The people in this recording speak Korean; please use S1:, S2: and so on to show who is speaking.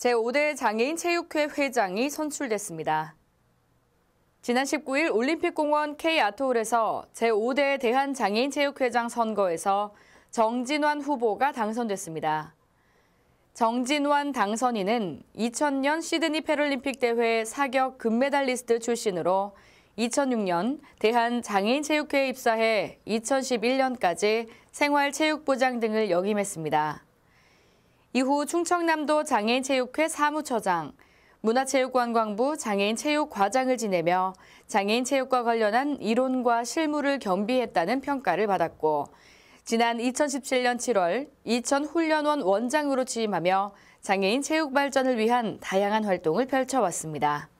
S1: 제5대 장애인 체육회 회장이 선출됐습니다. 지난 19일 올림픽공원 K아트홀에서 제5대 대한장애인 체육회장 선거에서 정진환 후보가 당선됐습니다. 정진환 당선인은 2000년 시드니 패럴림픽 대회 사격 금메달리스트 출신으로 2006년 대한장애인체육회에 입사해 2011년까지 생활체육부장 등을 역임했습니다. 이후 충청남도 장애인체육회 사무처장, 문화체육관광부 장애인체육과장을 지내며 장애인체육과 관련한 이론과 실무를 겸비했다는 평가를 받았고 지난 2017년 7월 이천 훈련원 원장으로 취임하며 장애인 체육 발전을 위한 다양한 활동을 펼쳐왔습니다.